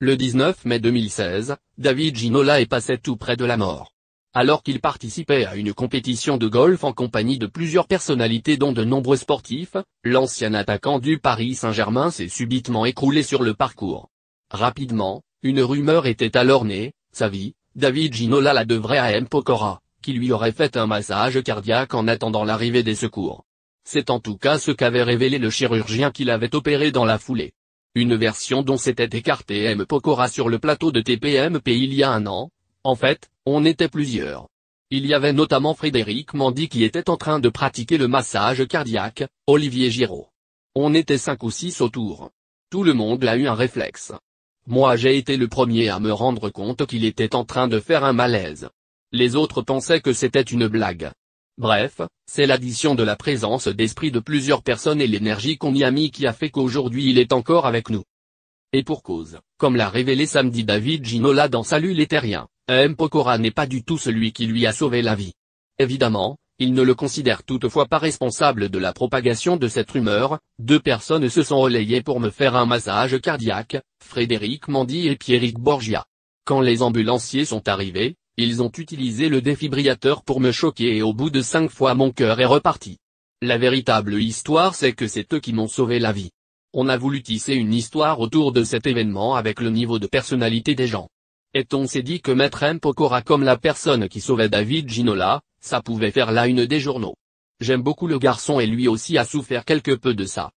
Le 19 mai 2016, David Ginola est passé tout près de la mort. Alors qu'il participait à une compétition de golf en compagnie de plusieurs personnalités dont de nombreux sportifs, l'ancien attaquant du Paris Saint-Germain s'est subitement écroulé sur le parcours. Rapidement, une rumeur était alors née, sa vie, David Ginola la devrait à M. Pokora, qui lui aurait fait un massage cardiaque en attendant l'arrivée des secours. C'est en tout cas ce qu'avait révélé le chirurgien qui l'avait opéré dans la foulée. Une version dont s'était écarté M. Pokora sur le plateau de TPMP il y a un an. En fait, on était plusieurs. Il y avait notamment Frédéric Mandy qui était en train de pratiquer le massage cardiaque, Olivier Giraud. On était cinq ou six autour. Tout le monde a eu un réflexe. Moi j'ai été le premier à me rendre compte qu'il était en train de faire un malaise. Les autres pensaient que c'était une blague, Bref, c'est l'addition de la présence d'esprit de plusieurs personnes et l'énergie qu'on y a mis qui a fait qu'aujourd'hui il est encore avec nous. Et pour cause, comme l'a révélé samedi David Ginola dans Salut les Terriens, M. Pokora n'est pas du tout celui qui lui a sauvé la vie. Évidemment, il ne le considère toutefois pas responsable de la propagation de cette rumeur, deux personnes se sont relayées pour me faire un massage cardiaque, Frédéric Mandy et Pierrick Borgia. Quand les ambulanciers sont arrivés, ils ont utilisé le défibrillateur pour me choquer et au bout de cinq fois mon cœur est reparti. La véritable histoire c'est que c'est eux qui m'ont sauvé la vie. On a voulu tisser une histoire autour de cet événement avec le niveau de personnalité des gens. Et on s'est dit que mettre M. Pokora comme la personne qui sauvait David Ginola, ça pouvait faire la une des journaux. J'aime beaucoup le garçon et lui aussi a souffert quelque peu de ça.